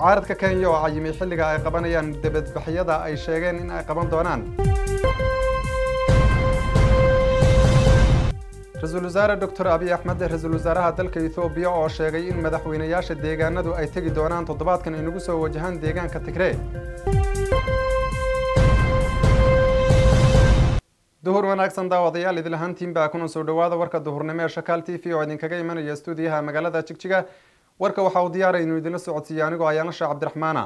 mucaaradka kenya oo cayimay xilliga ay qabanayaan debadbaxyada ay sheegeen in ay qaban doonaan ra-iisul wasaare doctor abiy axmed ra-iisul wasaaraha dalka ethoobiya oo sheegay in madaxweynayaasha deegaanadu ay tegi doonaan toddobaadkan ay nagu soo wajahaan deegaanka tigre duhur wanaagsan daawadayaal idil baa kunan soo dhawaada warka duhurnimo ee shakaal t v oo idinkaga imanaya stuudiyaha magaalada jigjiga warka waxa uu diyaaray inuu idinla socodsiiye anigoo ayaana sheekh cabdiraxmaana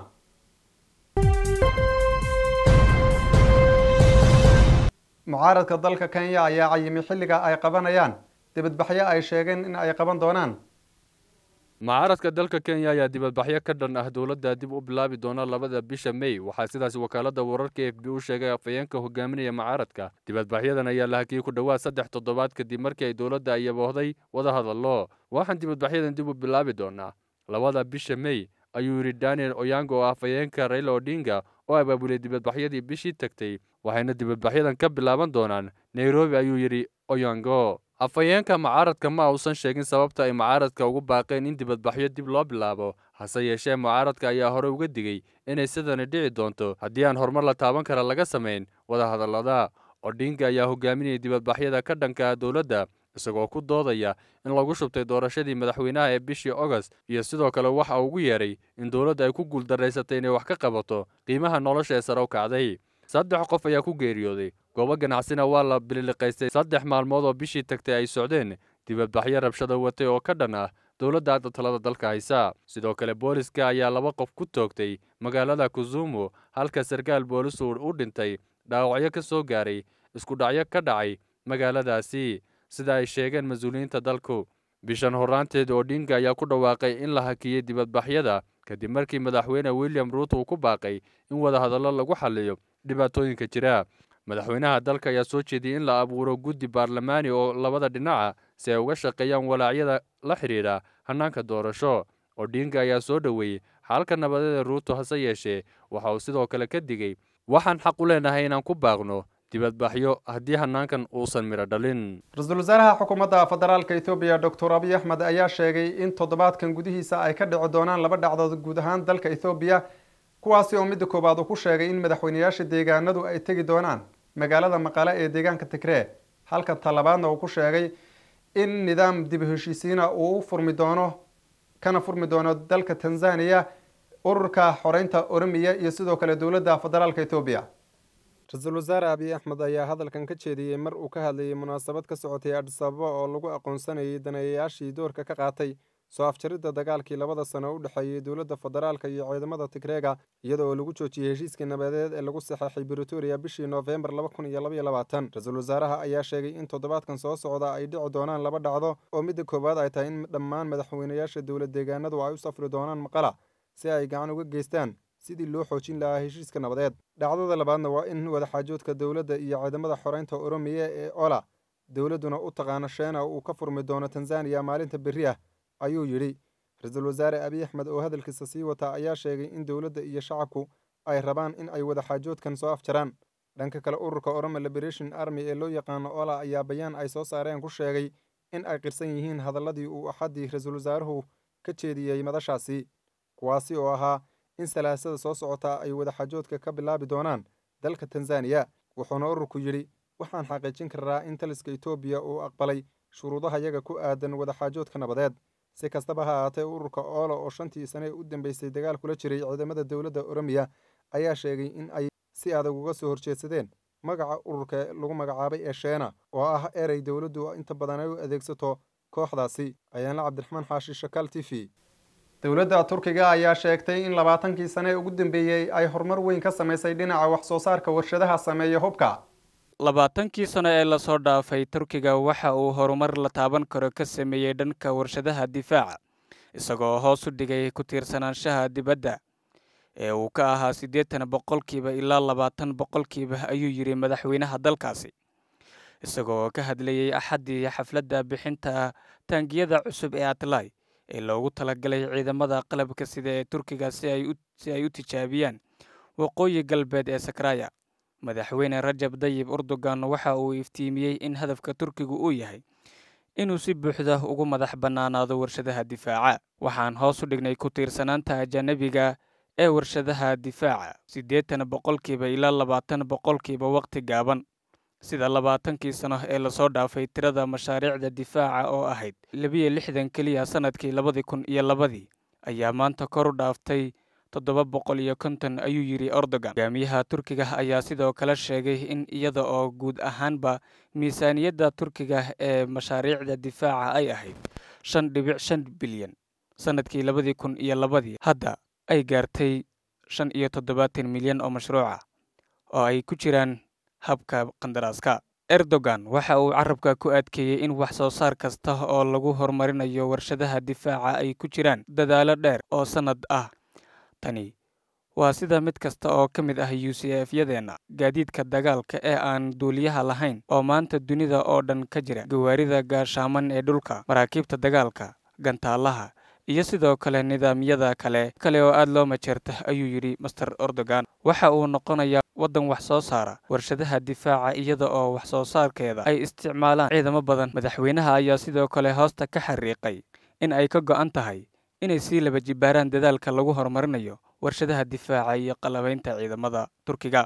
mucaaradka dalka kenya ayaa cayimay xilliga ay qabanayaan dibadbaxyo ay sheegeen in ay qaban doonaan mucaaradka dalka kenya ayaa dibadbaxyo ka dhan ah dowladda dib u bilaabi doona labada bisha mey waxaa sidaas wakaaladda wararka f b u sheegay afayeenka hogaaminaya mucaaradka dibadbaxyadan ayaa la hakiyey ku dhowaad saddex toddobaad kadib markii ay dowladda ayaboohday wada hadallo waxaan dibadbaxyadan dib u bilaabi doonaa labada bisha mey ayuu yidhi daniel oyango oo afayeenka raila odhinga oo abaabuliyay dibadbaxyadii bishii tagtay waxayna dibadbaxyadan ka bilaaban doonaan nairobi ayuu yidhi oyango afhayeenka mucaaradka ma uusan sheegin sababta ay mucaaradka ugu baaqeen in dibadbaxyo dib loo bilaabo hase yeeshee mucaaradka ayaa hore uga digey inay sidani dhici doonto haddii aan horumar la taaban kara laga samayn wadahadallada odhinga ayaa hogaaminayay dibadbaxyada ka dhanka dowladda isagoo ku doodaya in lagu shubtay doorashadii madaxweynaha ee bishii ogost iyo sidoo kale waxa ugu yeedhay in dowladda ay ku guuldaraysatay inay wax ka qabato qiimaha nolosha ee sare u kacday saddex qof ayaa ku geeriyooday goobo ganacsina waa la bililiqaystay saddex maalmood oo bishii tagtay ay socdeen dibadbaxyo rabshada watay oo ka dhan ah dowladda ada talada dalka haysa sidoo kale booliska ayaa laba qof ku toogtay magaalada kuzumu halka sarkaal boolis uu u dhintay dhaawacyo ka soo gaaray isku dhacyo ka dhacay magaaladaasi sida ay sheegeen mas-uuliyiinta dalku bishan horraanteed odhinga ayaa ku dhawaaqay in la hakiyey dibadbaxyada kadib markii madaxweyne william ruut uu ku baaqay in wadahadallo lagu xalliyo dhibaatooyinka jira madaxweynaha dalka ayaa soo jeediyay in la abuuro guddi baarlamaani oo labada dhinaca si ay uga shaqeeyaan walaacyada la xidhiidha hannaanka doorasho odinga ayaa soo dhoweeyey xaalka nabadeeda ruuto hase yeeshee waxa uu sidoo kale ka digay waxaan xaq u leenahay inaan ku baaqno dibadbaxyo haddii hannaankan uusan midho dhalin ra-iisul wasaaraha xukuumadda federaalka ethoobiya doctor abiy axmed ayaa sheegay in toddobaadkan gudihiisa ay ka dhici doonaan laba dhacdood guud ahaan dalka ethoobiya kuwaasi oo midda koowaad uu ku sheegay in madaxweynayaasha deegaanadu ay tegi doonaan magaalada maqale ee deegaanka tigree halka talabaadna uu ku sheegay in nidaam dib heshiisiina uu furmi doono kana furmi doono dalka tanzania ururka xoreynta oromiya iyo sidoo kale dowladda federaalka etoobiya ra-iisul wasaare abiy axmed ayaa hadalkan ka jeediyey mar uu ka hadlayay munaasabad ka socotay adisababa oo lagu aqoonsanayay daneeyayaashii doorka ka qaatay soo afjaridda dagaalkii labada sano u dhexeeyey dowladda federaalka iyo ciidamada tigreega iyada lagu joojiyey heshiiskii nabadeed ee lagu saxeexay britoria bishii noofembar ra-iisul wasaaraha ayaa sheegay in toddobaadkan soo socda ay dhici doonaan laba dhacdo oo midda koowaad ay tahay in dhammaan madaxweynayaasha dowlad deegaanadu ay u safri doonaan maqala si ay gacan uga geystaan sidii loo xoojin lahaa heshiiska nabadeed dhacdada labaadna waa in wadaxaajoodka dowladda iyo ciidamada xoreynta oromiya ee ola dowladduna u taqaano sheena uu ka furmi doono tanzaniya maalinta berri ah ayuu yidhi ra-iisul wasaare abiy axmed oo hadalkiisa sii wata ayaa sheegay in dowladda iyo shacabku ay rabaan in ay wadaxaajoodkan soo afjaraan dhanka kale ururka oroma liberation army ee loo yaqaano ola ayaa bayaan ay soo saareen ku sheegay in ay qirsan yihiin hadalladii uu axaddii ra-iisul wasaaruhu ka jeediyey madashaasi kuwaasi oo ahaa in salaasada soo socota ay wadaxaajoodka ka bilaabi doonaan dalka tanzaniya wuxuuna ururku yidhi waxaan xaqiijin karraa in taliska etoobiya uu aqbalay shuruudaha yaga ku aadan wadaxaajoodka nabadeed si kastaba ha ahaatee ururka oola oo shantii sane u dambeysay dagaal kula jiray ciidamada dowladda oromiya ayaa sheegay in ay si adag uga soo horjeedsadeen magaca ururka lagu magacaabay ee sheena oo ah erey dowladdu inta badan ay u adeegsato kooxdaasi ayaanla cabdiraxmaan xaashi shakaal t v dowladda turkiga ayaa sheegtay in labaatankii sane ugu dambeeyey ay horumar weyn ka samaysay dhinaca wax soo saarka warshadaha sameeya hubka labaatankii sano ee lasoo dhaafay turkiga waxa uu horumar la taaban karo ka sameeyey dhanka warshadaha difaaca isagoo hoos u dhigay ku tiirsanaanshaha dibadda ee uu ka ahaa siddeetan boqolkiiba ilaa labaatan boqolkiiba ayuu yidhi madaxweynaha dalkaasi isagoo ka hadlayey axaddii xafladda bixinta taangiyada cusub ee atlay ee loogu talagalay ciidamada qalabka sida ee turkiga si ay u tijaabiyaan waqooyi galbeed ee sakaraya madaxweyne rajab dayib urdogan waxa uu iftiimiyey in hadafka turkigu uu yahay inuu si buuxda ugu madax bannaanaado warshadaha difaaca waxaan hoos u dhignay ku tiirsanaanta ajanabiga ee warshadaha difaaca siddeetan boqolkiiba ilaa labaatan boqolkiiba wakhti gaaban sida labaatankii sano ee lasoo dhaafay tirada mashaariicda difaaca oo ahayd labiyo lixdan keliya sannadkii labadii kun iyo labadii ayaa maanta kor u dhaaftay toddoba boqol iyo konton ayuu yidhi erdogan hogaamiyaha turkiga ayaa sidoo kale sheegay in iyada oo guud ahaanba miisaaniyadda turkiga ee mashaariicda difaaca ay ahayd shan dhibic shan bilyan sannadkii labadii kun iyo labadii hadda ay gaartay shan iyo toddobaatan milyan oo mashruuca ah, oo ay ku jiraan habka qandaraaska erdogan waxa uu carabka ku adkeeyey in wax soo saar kasta oo lagu horumarinayo warshadaha difaaca ay ku jiraan dadaalo dheer oo sannad ah Tani waa sida mid kasta oo ka mid ah u UCF-yadeenna gaadiidka dagaalka ee aan duuliyaha lahayn oo maanta dunida oo dhan ka jira gawaarida gaashaaman ee dhulka maraakiibta dagaalka gantaalaha iyo sidoo kale nidaamyada kale kale oo aad loo majeerta ayuu yidhi master ordogan waxa uu noqonayaa waddan wax soo saara warshadaha difaaca iyada oo wax soo saarkeeda ay isticmaalaan ciidamo badan madaxweynaha ayaa sidoo kale hoosta ka xariiqay in ay ka go'an tahay inay sii laba jibaaraan dadaalka lagu horumarinayo warshadaha difaaca iyo qalabaynta ciidamada turkiga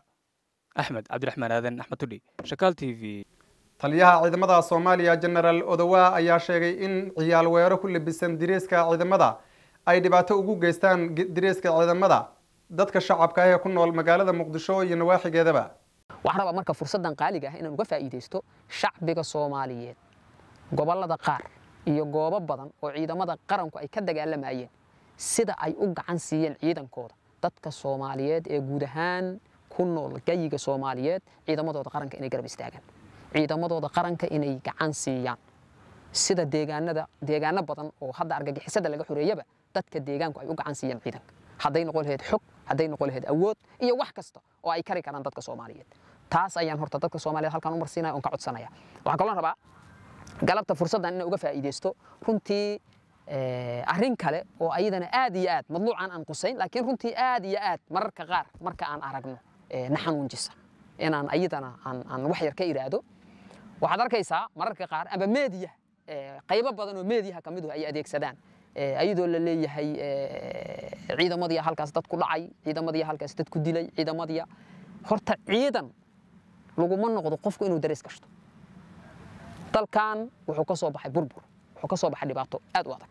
axmed cabdiraxmaan aadan axmed tudhi shakaal t v taliyaha ciidamada soomaaliya genaraal odowaa ayaa sheegay in ciyaal weero ku labisan diriiska ciidamada ay dhibaato ugu geystaan direeska ciidamada dadka shacabka ah ee ku nool magaalada muqdisho iyo nawaaxigeedaba waxaan rabaa marka fursaddan qaaliga ah inaan uga faa'iidaysto shacbiga soomaaliyeed gobollada qaar iyo goobo badan oo ciidamada qaranku ay ka dagaalamayeen sida ay u gacan siiyeen ciidankooda dadka Soomaaliyeed ee guud ahaan ku nool gayiga Soomaaliyeed ciidamadooda qaranka inay garab istaagaan ciidamadooda qaranka inay gacan siiyaan sida deegaanada deegaano badan oo hadda argagixisada laga xoreeyaba dadka deegaanku ay u gacan siiyeen ciidanka haday noqon lahayd xuq haday noqon lahayd awood iyo wax kasta oo ay kari karaan dadka Soomaaliyeed taas ayaan horta dadka Soomaaliyeed halkan u marsiinaya oo ka codsanaya waxaan kala rabaa galabta fursaddan inaan uga faa'iidaysto runtii arrin kale oo ayadana aad iyo aad madluucaan aan qusayn laakiin runtii aad iyo aad mararka qaar marka aan aragno na xanuunjisa inaan ayadana aan wax yar ka idhaahdo waxaad arkaysaa mararka qaar amba meediya qaybo badan oo meediyaha ka midu ay adeegsadaan ayadoo la leeyahay ciidamadiya halkaas dad ku dhacay ciidamadiya halkaas dad ku dilay ciidamadiya horta ciidan laguma noqdo qofku inuu darees gashto dalkan wuxuu ka baxay burbur wuxuu ka baxay dhibaato aad u adag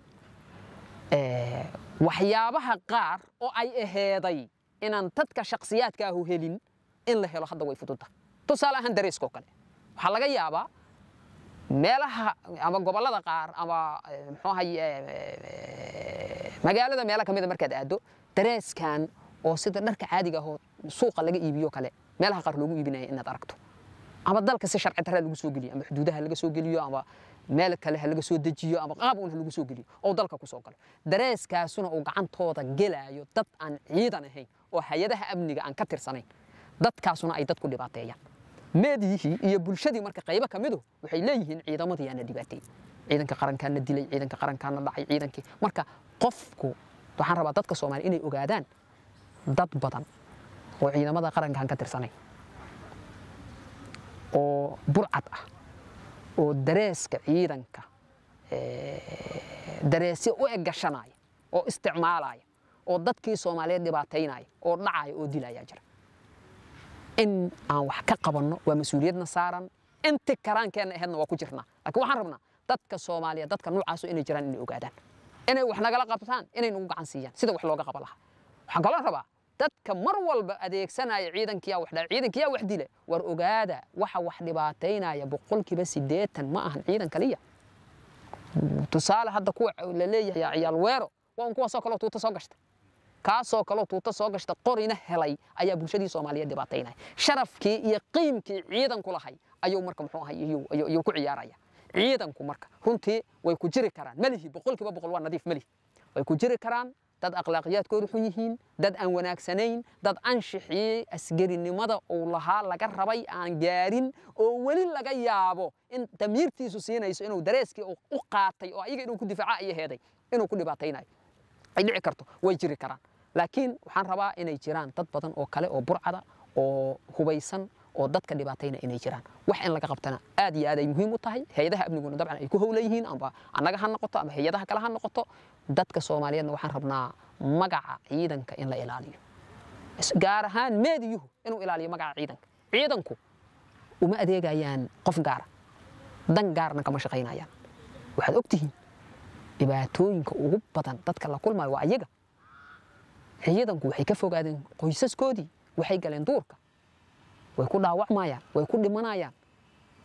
waxyaabaha qaar oo ay aheeday inaan dadka shakhsiyaadka ahu helin in la helo hadda way fududtahay tusaale ahaan dareeskoo kale waxaa laga yaabaa meelaha ama gobollada qaar ama muxuu magaalada meelo ka mida ah markaad aado dareeskan oo sida dharka caadiga ahoo suuqa laga iibiyo kale meelaha qaar loogu iibinaya inaad aragto أما ضلك سيشرح ترى لجسوق لي أما حدودها لجسوق لي أما مالك له لجسوق دجي أما قابون لجسوق لي أو ضلك كسوق له درس كاسون أو عن طاقة جلا يدت عن عيدا نهي وحيدها أبني عن كتر سنين دت كاسون أي دت كل بعطيه ما دي هي يبلش دي مرك قيبة كمدو وحيليه عيدا ما دي أنا دي بعطيه عيدا كقرن كان ندي لي عيدا كقرن كان الله عيدا كي مرك قفكو تحرر بدت كسوق مال إني أجادان دت بطن وعيدا ما دا قرن كان كتر سنين oo burcad ah oo dareeska ciidanka dareesyo u eggashanaya oo isticmaalaya oo dadkii soomaaliyeed dhibaataynaya oo dhacaya oo dilaya jira in aan wax ka qabanno waa mas-uuliyadna saaran inti karaankeenna aheedna waa ku jirnaa laakiin waxaan rabnaa dadka soomaaliyeed dadka nuucaasu inay jiraan inay ogaadaan inay wax nagala qabtaan inay nagu gacan siiyaan sida wax looga qaban lahaa waxaan kaloo rabaa dadka mar walba adeegsanaya ciidankiyaa waxdha ciidankiyaa wax dila war ogaada waxa wax dhibaataynaya boqolkiiba siddeetan ma ahan ciidan kaliya tusaale hadda kuwa la leeyahay ciyaal weero waa un kuwaasoo kaleo tuuta soo gashta kaasoo kaleo tuuta soo gashta qorina helay ayaa bulshadii soomaaliyeed dhibaataynaya sharafkii iyo qiimkii ciidanku lahay ayuu marka muxuu ahay ayuu ku ciyaaraya ciidanku marka runtii way ku jiri karaan melihi boqolkiiba boqol waa nadiif melihi way ku jiri karaan dad akhlaaqyaadkooda xun yihiin dad aan wanaagsanayn dad anshixiyey asgarinimada uu lahaa laga rabay aan gaarin oo weli laga yaabo in damiirtiisu siinayso inuu dareeskii u qaatay oo ayaga inuu ku difaaca iyo heeday inuu ku dhibaataynayo ay dhici karto way jiri karaan laakiin waxaan rabaa inay jiraan dad badan oo kale oo burcada oo hubaysan oo dadka dhibaatayna inay jiraan wax in laga qabtana aad iyo aad ay muhiim u tahay hay-adaha amniguna dabcan ay ku howlan yihiin amba annaga ha noqoto ama hay-adaha kale ha noqoto dadka soomaaliyeedna waxaan rabnaa magaca ciidanka in la ilaaliyo gaar ahaan meediyuhu inuu ilaaliyo magaca ciidanka ciidanku uma adeegayaan qof gaara dan gaarna kama shaqaynayaan waxaad ogtihiin dhibaatooyinka ugu badan dadka la kulmayo waa iyaga ciidanku waxay ka fogaadeen qoysaskoodii waxay galeen duurka ويكون دعوة معايا ويكون دمنا يا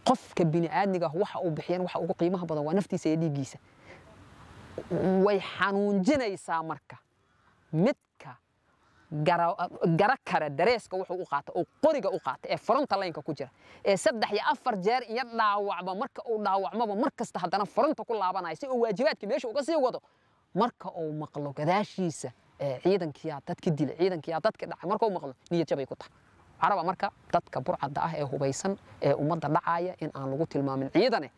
قف كبني آدم جه وح أو بحيان وح أو قيمة هبض ونفتي سيدي جيسة ويحنون جني سامركا متكا جرا جرا كره دريس كوح أوقات أو قرقة أوقات إيه، فرنت الله إنك كجرا إيه، سدح يا أفر جار يلا وعبا مركا أو دعوة ما بمركا استهدنا فرنت كل عبنا يسي إيه، وواجبات كمش وقصي وضو مركا أو مقلو كذا شيء عيدا كيا تتكدي عيدا كيا تتكدي مركا أو مقلو نيجي بيكوتها caraba marka dadka burcadda ah ee hubaysan ee ummadda dhacaaya in aan lagu tilmaamin ciidane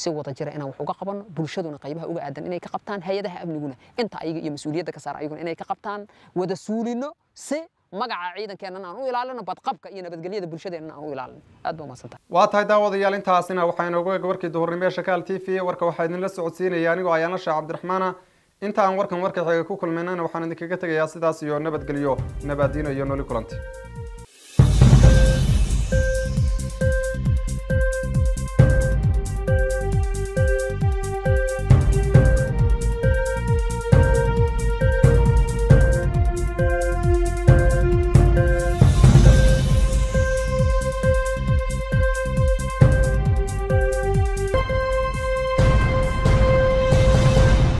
si wada jira inaan wax uga qabanno bulshaduna qaybaha uga aadan inay ka qabtaan hay-adaha amniguna inta ayaga iyo mas-uuliyadda ka saar ayaguna inay ka qabtaan wada suulino si magaca ciidankeennan aan u ilaalino badqabka iyo nabadgelyada bulshadeennan aan u ilaalino aad ba umaadsantaha waa tahay daawadayaal intaasina waxaa inoogu eg warkii duhurnimee shakaal t v warka waxaa idinla socodsiinaya anigoo ayaana cabdiraxmaana inta aan warkan warka xiga ku kulmaynana waxaan idinkaga tegayaa sidaas iyo nabadgelyo nabaadiino iyo nooli kulanti